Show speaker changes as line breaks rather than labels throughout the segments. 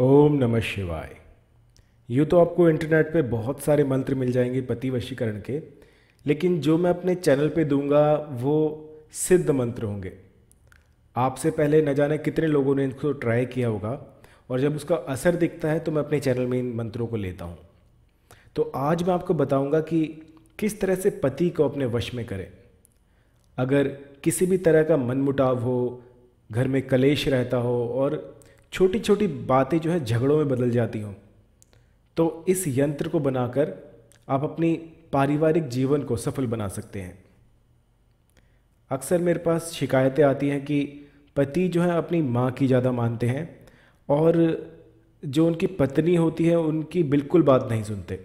ओम नमः शिवाय यू तो आपको इंटरनेट पे बहुत सारे मंत्र मिल जाएंगे पति वशीकरण के लेकिन जो मैं अपने चैनल पे दूंगा वो सिद्ध मंत्र होंगे आपसे पहले न जाने कितने लोगों ने इनको ट्राई किया होगा और जब उसका असर दिखता है तो मैं अपने चैनल में इन मंत्रों को लेता हूँ तो आज मैं आपको बताऊँगा कि किस तरह से पति को अपने वश में करें अगर किसी भी तरह का मनमुटाव हो घर में कलेश रहता हो और छोटी छोटी बातें जो है झगड़ों में बदल जाती हों तो इस यंत्र को बनाकर आप अपनी पारिवारिक जीवन को सफल बना सकते हैं अक्सर मेरे पास शिकायतें आती हैं कि पति जो है अपनी माँ की ज़्यादा मानते हैं और जो उनकी पत्नी होती है उनकी बिल्कुल बात नहीं सुनते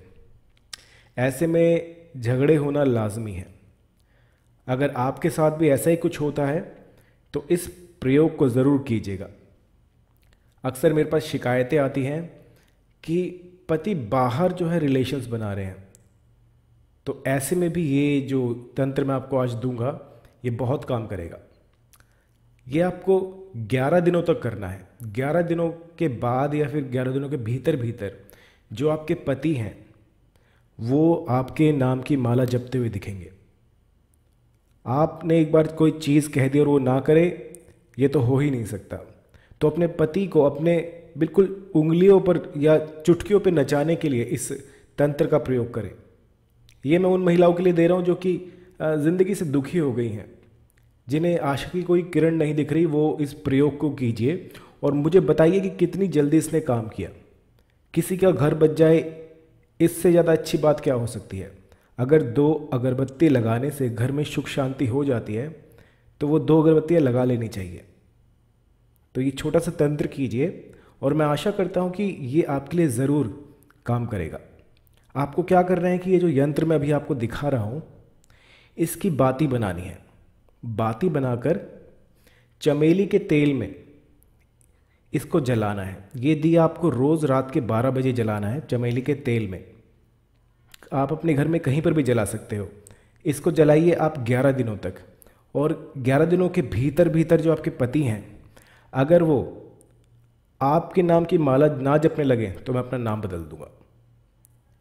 ऐसे में झगड़े होना लाजमी है अगर आपके साथ भी ऐसा ही कुछ होता है तो इस प्रयोग को ज़रूर कीजिएगा अक्सर मेरे पास शिकायतें आती हैं कि पति बाहर जो है रिलेशंस बना रहे हैं तो ऐसे में भी ये जो तंत्र मैं आपको आज दूंगा ये बहुत काम करेगा ये आपको 11 दिनों तक करना है 11 दिनों के बाद या फिर 11 दिनों के भीतर भीतर जो आपके पति हैं वो आपके नाम की माला जपते हुए दिखेंगे आपने एक बार कोई चीज़ कह दी और वो ना करे ये तो हो ही नहीं सकता तो अपने पति को अपने बिल्कुल उंगलियों पर या चुटकियों पर नचाने के लिए इस तंत्र का प्रयोग करें ये मैं उन महिलाओं के लिए दे रहा हूँ जो कि ज़िंदगी से दुखी हो गई हैं जिन्हें आशा की कोई किरण नहीं दिख रही वो इस प्रयोग को कीजिए और मुझे बताइए कि कितनी जल्दी इसने काम किया किसी का घर बच जाए इससे ज़्यादा अच्छी बात क्या हो सकती है अगर दो अगरबत्ती लगाने से घर में सुख शांति हो जाती है तो वो दो अगरबत्तियाँ लगा लेनी चाहिए तो ये छोटा सा तंत्र कीजिए और मैं आशा करता हूँ कि ये आपके लिए ज़रूर काम करेगा आपको क्या करना है कि ये जो यंत्र मैं अभी आपको दिखा रहा हूँ इसकी बाती बनानी है बाती बनाकर चमेली के तेल में इसको जलाना है ये दिया आपको रोज़ रात के 12 बजे जलाना है चमेली के तेल में आप अपने घर में कहीं पर भी जला सकते हो इसको जलाइए आप 11 दिनों तक और 11 दिनों के भीतर भीतर जो आपके पति हैं अगर वो आपके नाम की माला ना जपने लगे तो मैं अपना नाम बदल दूंगा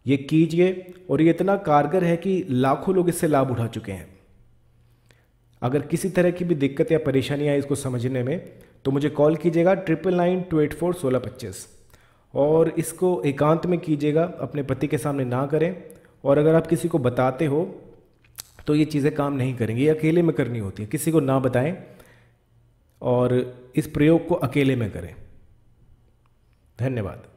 ये कीजिए और ये इतना कारगर है कि लाखों लोग इससे लाभ उठा चुके हैं अगर किसी तरह की भी दिक्कत या परेशानी आए इसको समझने में तो मुझे कॉल कीजिएगा triple nine two eight four सोलह पच्चीस और इसको एकांत में कीजिएगा अपने पति के सामने ना करें और अगर आप किसी को बताते हो तो ये चीज़ें काम नहीं करेंगी ये अकेले में करनी होती है किसी को ना बताएं और इस प्रयोग को अकेले में करें धन्यवाद